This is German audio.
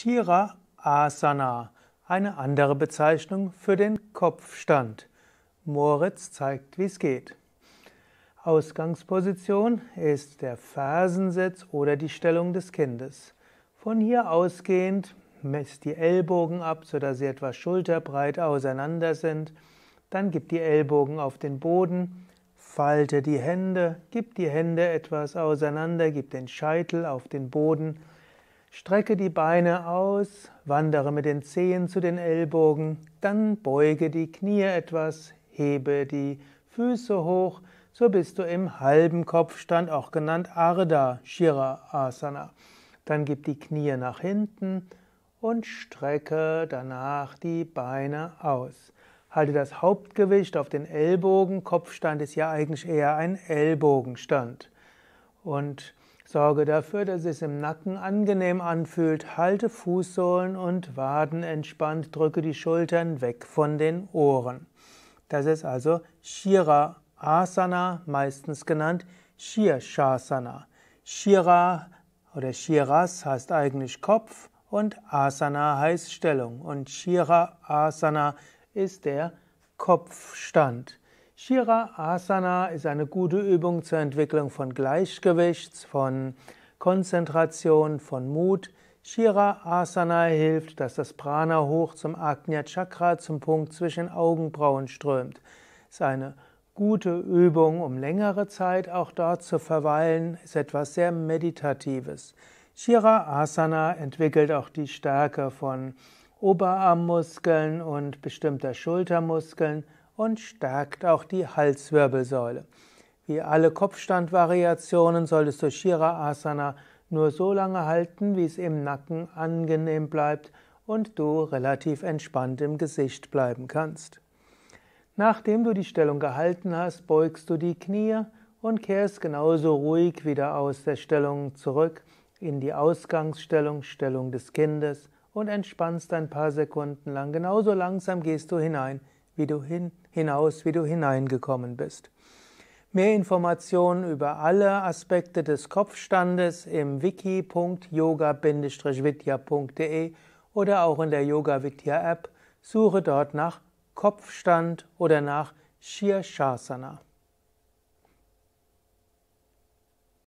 Shira Asana, eine andere Bezeichnung für den Kopfstand. Moritz zeigt, wie es geht. Ausgangsposition ist der Fersensitz oder die Stellung des Kindes. Von hier ausgehend messt die Ellbogen ab, sodass sie etwa schulterbreit auseinander sind. Dann gib die Ellbogen auf den Boden, falte die Hände, gib die Hände etwas auseinander, gib den Scheitel auf den Boden Strecke die Beine aus, wandere mit den Zehen zu den Ellbogen, dann beuge die Knie etwas, hebe die Füße hoch, so bist du im halben Kopfstand, auch genannt Arda Shira Asana. Dann gib die Knie nach hinten und strecke danach die Beine aus. Halte das Hauptgewicht auf den Ellbogen. Kopfstand ist ja eigentlich eher ein Ellbogenstand. Und Sorge dafür, dass es im Nacken angenehm anfühlt. Halte Fußsohlen und Waden entspannt, drücke die Schultern weg von den Ohren. Das ist also Shira Asana, meistens genannt Shirshasana. Shira oder Shiras heißt eigentlich Kopf und Asana heißt Stellung und Shira Asana ist der Kopfstand. Shira Asana ist eine gute Übung zur Entwicklung von Gleichgewicht, von Konzentration, von Mut. Shira Asana hilft, dass das Prana hoch zum Ajna Chakra, zum Punkt zwischen Augenbrauen strömt. Ist eine gute Übung, um längere Zeit auch dort zu verweilen, ist etwas sehr Meditatives. Shira Asana entwickelt auch die Stärke von Oberarmmuskeln und bestimmter Schultermuskeln und stärkt auch die Halswirbelsäule. Wie alle Kopfstandvariationen solltest du Shira Asana nur so lange halten, wie es im Nacken angenehm bleibt und du relativ entspannt im Gesicht bleiben kannst. Nachdem du die Stellung gehalten hast, beugst du die Knie und kehrst genauso ruhig wieder aus der Stellung zurück in die Ausgangsstellung, Stellung des Kindes und entspannst ein paar Sekunden lang. Genauso langsam gehst du hinein, wie du hin hinaus, wie du hineingekommen bist. Mehr Informationen über alle Aspekte des Kopfstandes im wiki.yoga-vidya.de oder auch in der Yoga Vidya App. Suche dort nach Kopfstand oder nach Shirshasana.